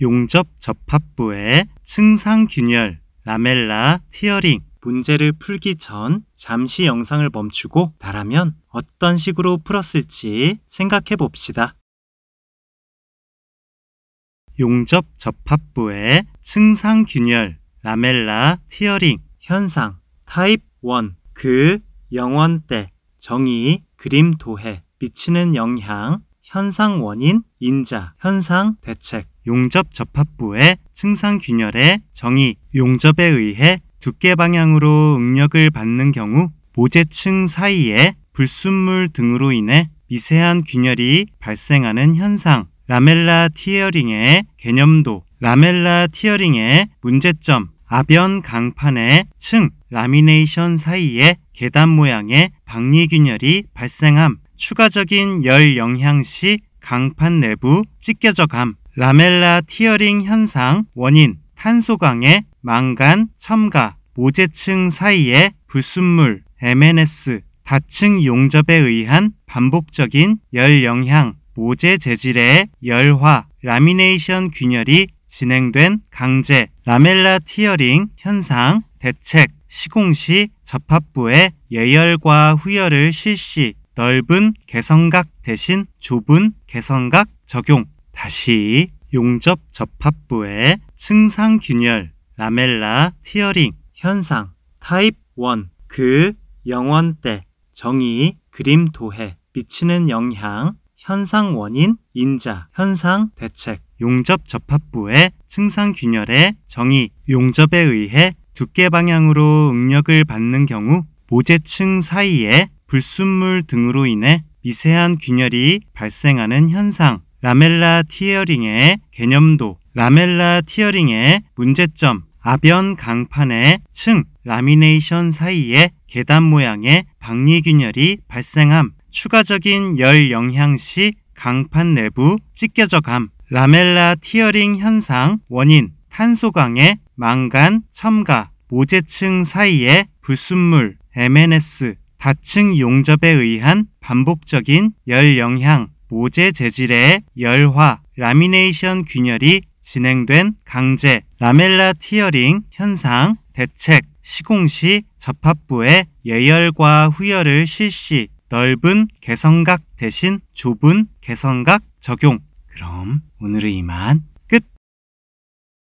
용접 접합부의 층상균열, 라멜라, 티어링 문제를 풀기 전 잠시 영상을 멈추고 나라면 어떤 식으로 풀었을지 생각해 봅시다. 용접 접합부의 층상균열, 라멜라, 티어링 현상 타입 1, 그, 영원대, 정의, 그림 도해, 미치는 영향, 현상 원인, 인자, 현상 대책 용접 접합부의 층상균열의 정의, 용접에 의해 두께 방향으로 응력을 받는 경우 모재층 사이에 불순물 등으로 인해 미세한 균열이 발생하는 현상, 라멜라 티어링의 개념도, 라멜라 티어링의 문제점, 아변 강판의 층, 라미네이션 사이에 계단 모양의 박리균열이 발생함, 추가적인 열 영향 시 강판 내부 찢겨져감, 라멜라 티어링 현상 원인 탄소광에 망간, 첨가, 모재층 사이에 불순물, MNS, 다층 용접에 의한 반복적인 열 영향, 모재 재질의 열화, 라미네이션 균열이 진행된 강제, 라멜라 티어링 현상, 대책, 시공 시 접합부의 예열과 후열을 실시, 넓은 개성각 대신 좁은 개성각 적용, 다시 용접 접합부의 층상 균열, 라멜라 티어링 현상, 타입 1, 그 영원대, 정의, 그림 도해, 미치는 영향, 현상 원인, 인자, 현상 대책, 용접 접합부의 층상 균열의 정의, 용접에 의해 두께 방향으로 응력을 받는 경우 모재층 사이에 불순물 등으로 인해 미세한 균열이 발생하는 현상, 라멜라 티어링의 개념도, 라멜라 티어링의 문제점, 아변 강판의 층, 라미네이션 사이에 계단 모양의 박리균열이 발생함, 추가적인 열 영향 시 강판 내부 찢겨져감, 라멜라 티어링 현상 원인, 탄소광의 망간 첨가, 모재층 사이의 불순물, MNS, 다층 용접에 의한 반복적인 열 영향, 모재 재질의 열화, 라미네이션 균열이 진행된 강제, 라멜라 티어링 현상, 대책, 시공 시 접합부의 예열과 후열을 실시, 넓은 개선각 대신 좁은 개선각 적용. 그럼 오늘은 이만.